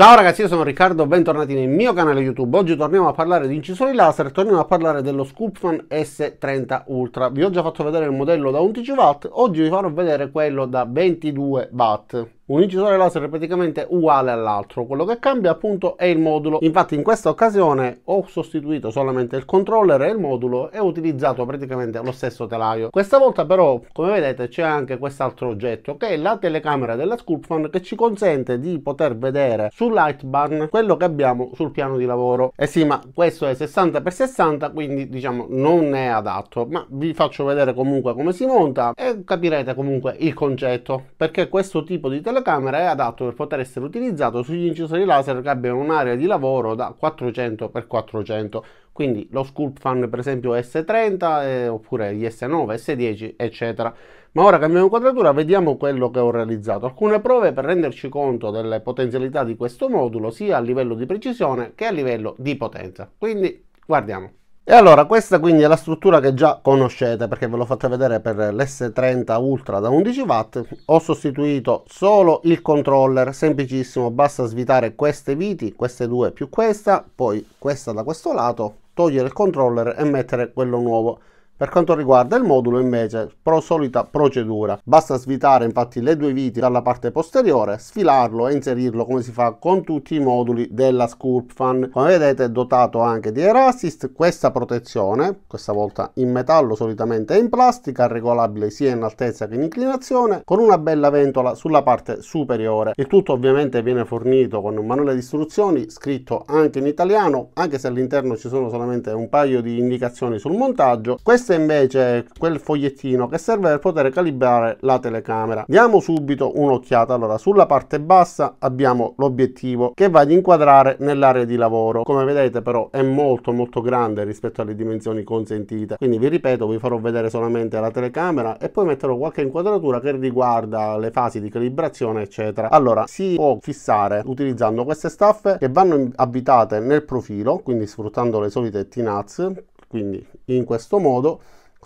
Ciao ragazzi, io sono Riccardo, bentornati nel mio canale YouTube. Oggi torniamo a parlare di incisori laser, torniamo a parlare dello Sculptman S30 Ultra. Vi ho già fatto vedere il modello da 11W, oggi vi farò vedere quello da 22W un incisore laser è praticamente uguale all'altro, quello che cambia appunto è il modulo. Infatti in questa occasione ho sostituito solamente il controller e il modulo e ho utilizzato praticamente lo stesso telaio. Questa volta però come vedete c'è anche quest'altro oggetto che è la telecamera della Sculptman che ci consente di poter vedere sul light bar quello che abbiamo sul piano di lavoro. E eh sì ma questo è 60x60 quindi diciamo non è adatto ma vi faccio vedere comunque come si monta e capirete comunque il concetto perché questo tipo di telecamera telecamera è adatto per poter essere utilizzato sugli incisori laser che abbiano un'area di lavoro da 400x400 quindi lo Sculpt fan per esempio S30 eh, oppure gli S9, S10 eccetera ma ora cambiamo inquadratura vediamo quello che ho realizzato alcune prove per renderci conto delle potenzialità di questo modulo sia a livello di precisione che a livello di potenza quindi guardiamo e allora questa quindi è la struttura che già conoscete perché ve l'ho fatta vedere per l'S30 Ultra da 11 watt. Ho sostituito solo il controller, semplicissimo, basta svitare queste viti, queste due più questa, poi questa da questo lato, togliere il controller e mettere quello nuovo. Per quanto riguarda il modulo invece, pro solita procedura, basta svitare infatti le due viti dalla parte posteriore, sfilarlo e inserirlo come si fa con tutti i moduli della Sculpfan. Come vedete è dotato anche di air assist, questa protezione, questa volta in metallo solitamente in plastica, regolabile sia in altezza che in inclinazione, con una bella ventola sulla parte superiore. Il tutto ovviamente viene fornito con un manuale di istruzioni scritto anche in italiano, anche se all'interno ci sono solamente un paio di indicazioni sul montaggio. Questa questo è invece quel fogliettino che serve per poter calibrare la telecamera. Diamo subito un'occhiata. Allora, sulla parte bassa abbiamo l'obiettivo che va ad inquadrare nell'area di lavoro. Come vedete però è molto molto grande rispetto alle dimensioni consentite. Quindi vi ripeto, vi farò vedere solamente la telecamera e poi metterò qualche inquadratura che riguarda le fasi di calibrazione, eccetera. Allora, si può fissare utilizzando queste staffe che vanno abitate nel profilo, quindi sfruttando le solite T-nuts quindi in questo modo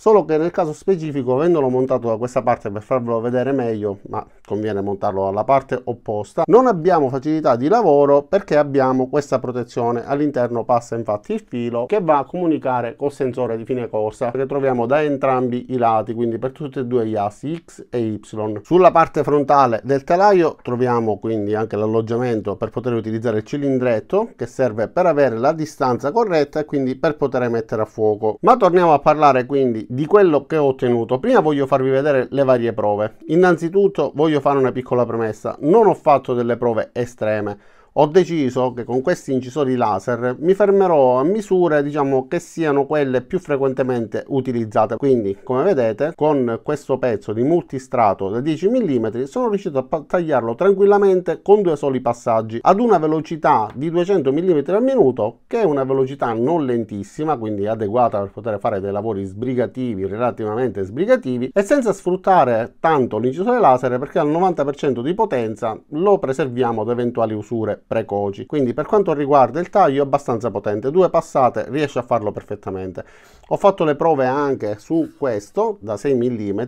solo che nel caso specifico avendolo montato da questa parte per farvelo vedere meglio ma conviene montarlo dalla parte opposta non abbiamo facilità di lavoro perché abbiamo questa protezione all'interno passa infatti il filo che va a comunicare col sensore di fine corsa che troviamo da entrambi i lati quindi per tutti e due gli assi x e y sulla parte frontale del telaio troviamo quindi anche l'alloggiamento per poter utilizzare il cilindretto che serve per avere la distanza corretta e quindi per poter mettere a fuoco ma torniamo a parlare quindi di quello che ho ottenuto. Prima voglio farvi vedere le varie prove. Innanzitutto voglio fare una piccola premessa. Non ho fatto delle prove estreme ho deciso che con questi incisori laser mi fermerò a misure diciamo che siano quelle più frequentemente utilizzate quindi come vedete con questo pezzo di multistrato da 10 mm sono riuscito a tagliarlo tranquillamente con due soli passaggi ad una velocità di 200 mm al minuto che è una velocità non lentissima quindi adeguata per poter fare dei lavori sbrigativi relativamente sbrigativi e senza sfruttare tanto l'incisore laser perché al 90% di potenza lo preserviamo da eventuali usure precoci. Quindi per quanto riguarda il taglio è abbastanza potente, due passate riesce a farlo perfettamente. Ho fatto le prove anche su questo da 6 mm,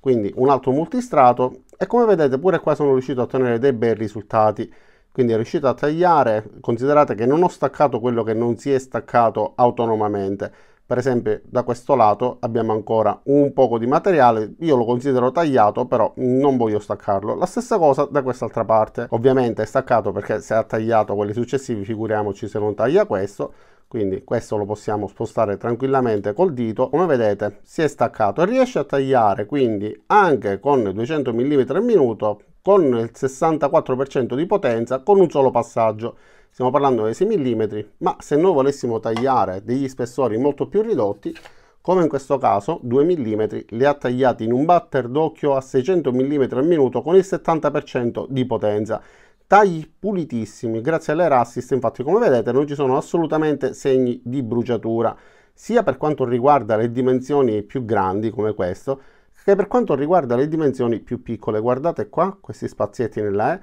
quindi un altro multistrato e come vedete pure qua sono riuscito a ottenere dei bei risultati quindi è riuscito a tagliare considerate che non ho staccato quello che non si è staccato autonomamente per esempio da questo lato abbiamo ancora un poco di materiale io lo considero tagliato però non voglio staccarlo la stessa cosa da quest'altra parte ovviamente è staccato perché se ha tagliato quelli successivi figuriamoci se non taglia questo quindi questo lo possiamo spostare tranquillamente col dito come vedete si è staccato e riesce a tagliare quindi anche con 200 mm al minuto con il 64% di potenza con un solo passaggio stiamo parlando dei 6 mm, ma se noi volessimo tagliare degli spessori molto più ridotti, come in questo caso 2 mm li ha tagliati in un batter d'occhio a 600 mm al minuto con il 70% di potenza. Tagli pulitissimi, grazie all'air assist infatti come vedete non ci sono assolutamente segni di bruciatura, sia per quanto riguarda le dimensioni più grandi come questo, che per quanto riguarda le dimensioni più piccole. Guardate qua questi spazietti nella E, eh,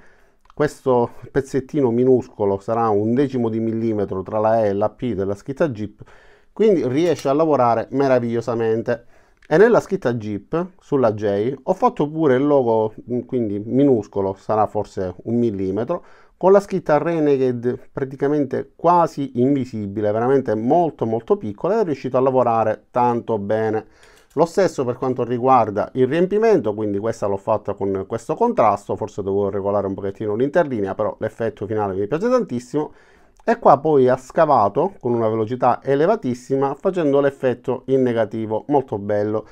questo pezzettino minuscolo sarà un decimo di millimetro tra la E e la P della scritta Jeep, quindi riesce a lavorare meravigliosamente. E nella scritta Jeep, sulla J, ho fatto pure il logo, quindi minuscolo, sarà forse un millimetro, con la scritta Renegade praticamente quasi invisibile, veramente molto molto piccola, e è riuscito a lavorare tanto bene. Lo stesso per quanto riguarda il riempimento, quindi questa l'ho fatta con questo contrasto, forse dovevo regolare un pochettino l'interlinea, però l'effetto finale mi piace tantissimo. E qua poi ha scavato con una velocità elevatissima facendo l'effetto in negativo, molto bello.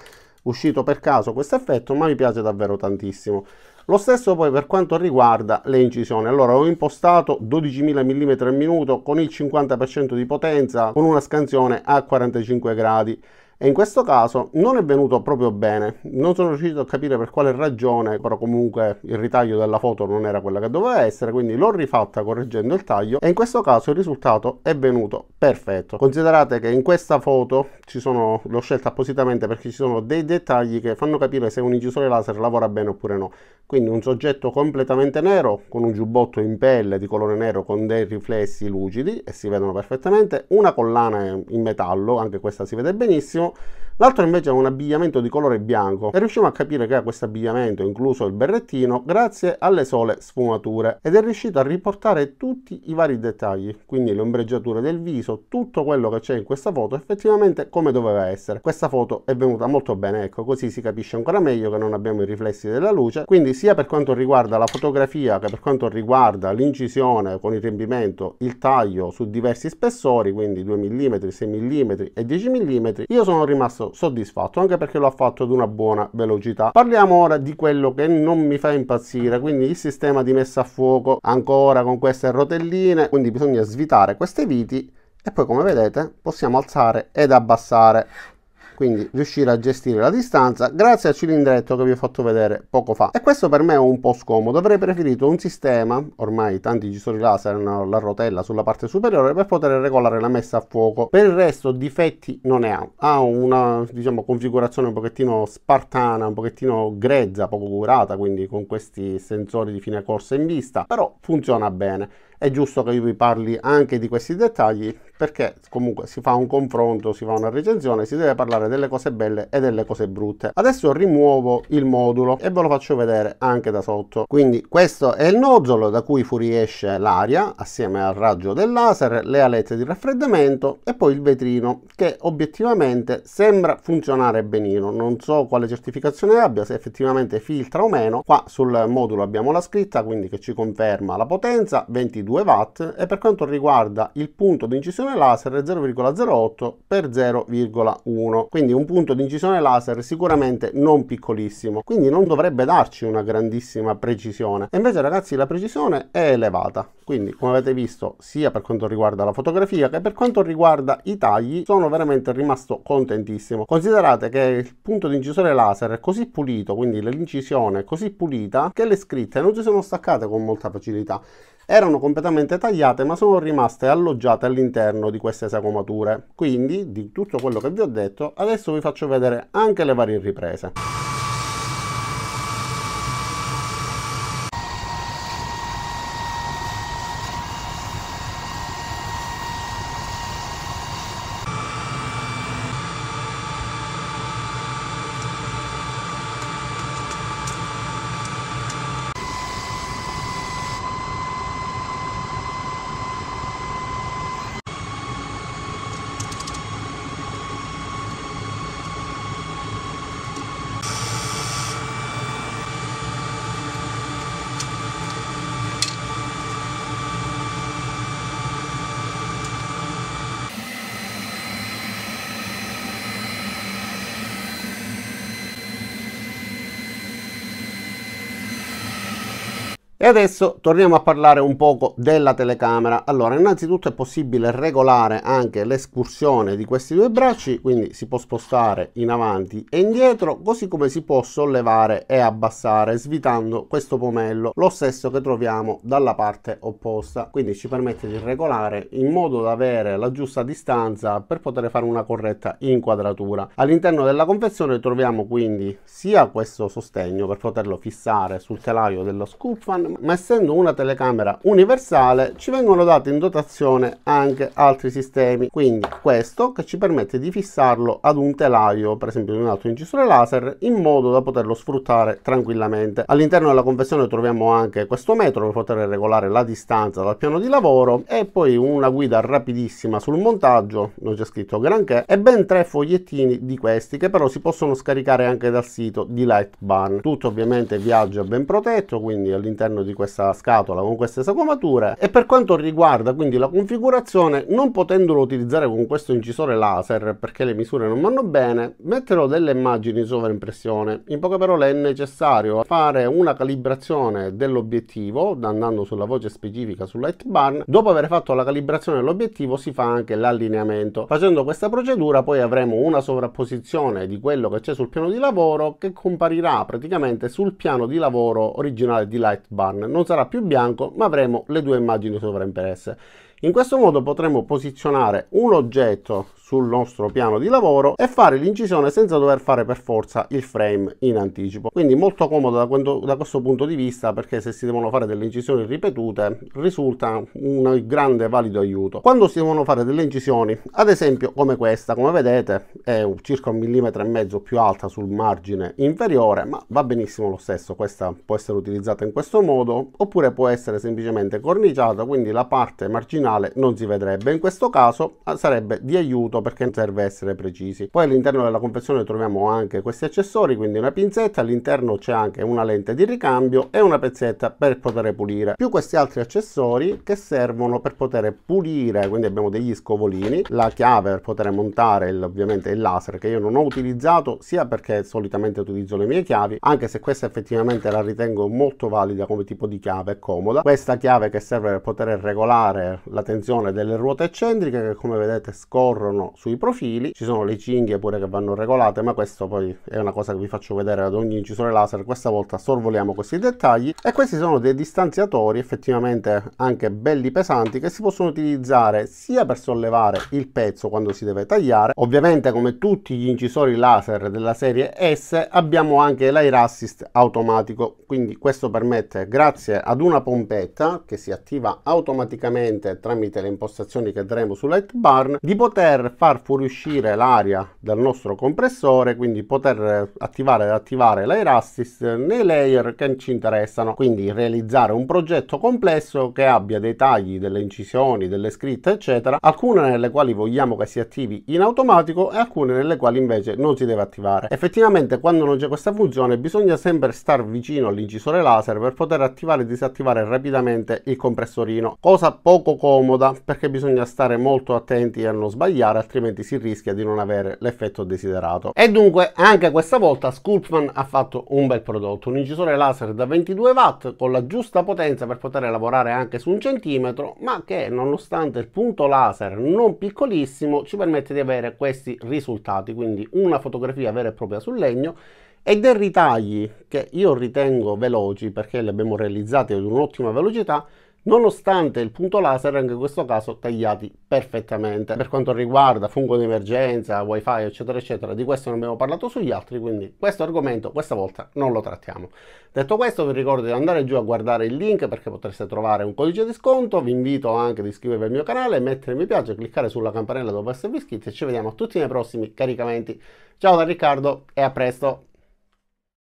Uscito per caso questo effetto, ma mi piace davvero tantissimo. Lo stesso poi per quanto riguarda le incisioni. Allora ho impostato 12.000 mm al minuto con il 50% di potenza con una scansione a 45 gradi e in questo caso non è venuto proprio bene non sono riuscito a capire per quale ragione però comunque il ritaglio della foto non era quella che doveva essere quindi l'ho rifatta correggendo il taglio e in questo caso il risultato è venuto perfetto considerate che in questa foto ci sono l'ho scelta appositamente perché ci sono dei dettagli che fanno capire se un incisore laser lavora bene oppure no quindi un soggetto completamente nero con un giubbotto in pelle di colore nero con dei riflessi lucidi e si vedono perfettamente una collana in metallo anche questa si vede benissimo out L'altro invece ha un abbigliamento di colore bianco e riusciamo a capire che ha questo abbigliamento, incluso il berrettino, grazie alle sole sfumature ed è riuscito a riportare tutti i vari dettagli, quindi le ombreggiature del viso, tutto quello che c'è in questa foto effettivamente come doveva essere. Questa foto è venuta molto bene, ecco, così si capisce ancora meglio che non abbiamo i riflessi della luce, quindi sia per quanto riguarda la fotografia che per quanto riguarda l'incisione con il riempimento, il taglio su diversi spessori, quindi 2 mm, 6 mm e 10 mm, io sono rimasto soddisfatto anche perché lo fatto ad una buona velocità parliamo ora di quello che non mi fa impazzire quindi il sistema di messa a fuoco ancora con queste rotelline quindi bisogna svitare queste viti e poi come vedete possiamo alzare ed abbassare quindi riuscire a gestire la distanza grazie al cilindretto che vi ho fatto vedere poco fa. E questo per me è un po' scomodo, avrei preferito un sistema, ormai tanti gisori laser hanno la rotella sulla parte superiore per poter regolare la messa a fuoco. Per il resto difetti non ne ha, ha una diciamo configurazione un pochettino spartana, un pochettino grezza, poco curata, quindi con questi sensori di fine corsa in vista, però funziona bene è giusto che io vi parli anche di questi dettagli perché comunque si fa un confronto, si fa una recensione, si deve parlare delle cose belle e delle cose brutte. Adesso rimuovo il modulo e ve lo faccio vedere anche da sotto. Quindi questo è il nozzolo da cui fuoriesce l'aria assieme al raggio del laser, le alette di raffreddamento e poi il vetrino che obiettivamente sembra funzionare benino. Non so quale certificazione abbia, se effettivamente filtra o meno. Qua sul modulo abbiamo la scritta quindi che ci conferma la potenza 22 2 watt e per quanto riguarda il punto di incisione laser 0,08 x 0,1 quindi un punto di incisione laser sicuramente non piccolissimo quindi non dovrebbe darci una grandissima precisione e invece ragazzi la precisione è elevata quindi come avete visto sia per quanto riguarda la fotografia che per quanto riguarda i tagli sono veramente rimasto contentissimo considerate che il punto di incisione laser è così pulito quindi l'incisione è così pulita che le scritte non si sono staccate con molta facilità erano completamente tagliate ma sono rimaste alloggiate all'interno di queste sagomature. Quindi di tutto quello che vi ho detto adesso vi faccio vedere anche le varie riprese. E adesso torniamo a parlare un poco della telecamera. Allora, innanzitutto è possibile regolare anche l'escursione di questi due bracci, quindi si può spostare in avanti e indietro, così come si può sollevare e abbassare svitando questo pomello, lo stesso che troviamo dalla parte opposta. Quindi ci permette di regolare in modo da avere la giusta distanza per poter fare una corretta inquadratura. All'interno della confezione troviamo quindi sia questo sostegno per poterlo fissare sul telaio dello scoop fan, ma essendo una telecamera universale ci vengono dati in dotazione anche altri sistemi quindi questo che ci permette di fissarlo ad un telaio per esempio di un altro incisore laser in modo da poterlo sfruttare tranquillamente all'interno della confezione troviamo anche questo metro per poter regolare la distanza dal piano di lavoro e poi una guida rapidissima sul montaggio non c'è scritto granché e ben tre fogliettini di questi che però si possono scaricare anche dal sito di Lightbarn tutto ovviamente viaggia ben protetto quindi all'interno all'interno di questa scatola con queste sagomature e per quanto riguarda quindi la configurazione non potendolo utilizzare con questo incisore laser perché le misure non vanno bene metterò delle immagini sovraimpressione in poche parole è necessario fare una calibrazione dell'obiettivo andando sulla voce specifica sul light bar dopo aver fatto la calibrazione dell'obiettivo si fa anche l'allineamento facendo questa procedura poi avremo una sovrapposizione di quello che c'è sul piano di lavoro che comparirà praticamente sul piano di lavoro originale di light bar Barn non sarà più bianco ma avremo le due immagini sovraimpresse in questo modo potremmo posizionare un oggetto sul nostro piano di lavoro e fare l'incisione senza dover fare per forza il frame in anticipo. Quindi molto comodo da, quando, da questo punto di vista perché se si devono fare delle incisioni ripetute risulta un grande valido aiuto. Quando si devono fare delle incisioni, ad esempio come questa, come vedete è circa un millimetro e mezzo più alta sul margine inferiore, ma va benissimo lo stesso, questa può essere utilizzata in questo modo oppure può essere semplicemente corniciata, quindi la parte marginale finale non si vedrebbe. In questo caso eh, sarebbe di aiuto perché serve essere precisi. Poi all'interno della confezione troviamo anche questi accessori, quindi una pinzetta, all'interno c'è anche una lente di ricambio e una pezzetta per poter pulire, più questi altri accessori che servono per poter pulire, quindi abbiamo degli scovolini, la chiave per poter montare il, ovviamente il laser che io non ho utilizzato sia perché solitamente utilizzo le mie chiavi, anche se questa effettivamente la ritengo molto valida come tipo di chiave, comoda. Questa chiave che serve per poter regolare la la tensione delle ruote eccentriche che come vedete scorrono sui profili, ci sono le cinghie pure che vanno regolate ma questo poi è una cosa che vi faccio vedere ad ogni incisore laser, questa volta sorvoliamo questi dettagli e questi sono dei distanziatori effettivamente anche belli pesanti che si possono utilizzare sia per sollevare il pezzo quando si deve tagliare, ovviamente come tutti gli incisori laser della serie S abbiamo anche l'air assist automatico, quindi questo permette grazie ad una pompetta che si attiva automaticamente tra tramite le impostazioni che daremo su light Lightburn di poter far fuoriuscire l'aria dal nostro compressore quindi poter attivare ed attivare l'air assist nei layer che ci interessano quindi realizzare un progetto complesso che abbia dei tagli delle incisioni delle scritte eccetera alcune nelle quali vogliamo che si attivi in automatico e alcune nelle quali invece non si deve attivare effettivamente quando non c'è questa funzione bisogna sempre star vicino all'incisore laser per poter attivare e disattivare rapidamente il compressorino cosa poco comune comoda perché bisogna stare molto attenti a non sbagliare altrimenti si rischia di non avere l'effetto desiderato. E dunque anche questa volta Sculpman ha fatto un bel prodotto, un incisore laser da 22 watt con la giusta potenza per poter lavorare anche su un centimetro ma che nonostante il punto laser non piccolissimo ci permette di avere questi risultati, quindi una fotografia vera e propria sul legno e dei ritagli che io ritengo veloci perché li abbiamo realizzati ad un'ottima velocità nonostante il punto laser anche in questo caso tagliati perfettamente per quanto riguarda fungo di emergenza wifi eccetera eccetera di questo non abbiamo parlato sugli altri quindi questo argomento questa volta non lo trattiamo detto questo vi ricordo di andare giù a guardare il link perché potreste trovare un codice di sconto vi invito anche ad iscrivervi al mio canale mettere mi piace cliccare sulla campanella dopo essere iscritti e ci vediamo tutti nei prossimi caricamenti ciao da Riccardo e a presto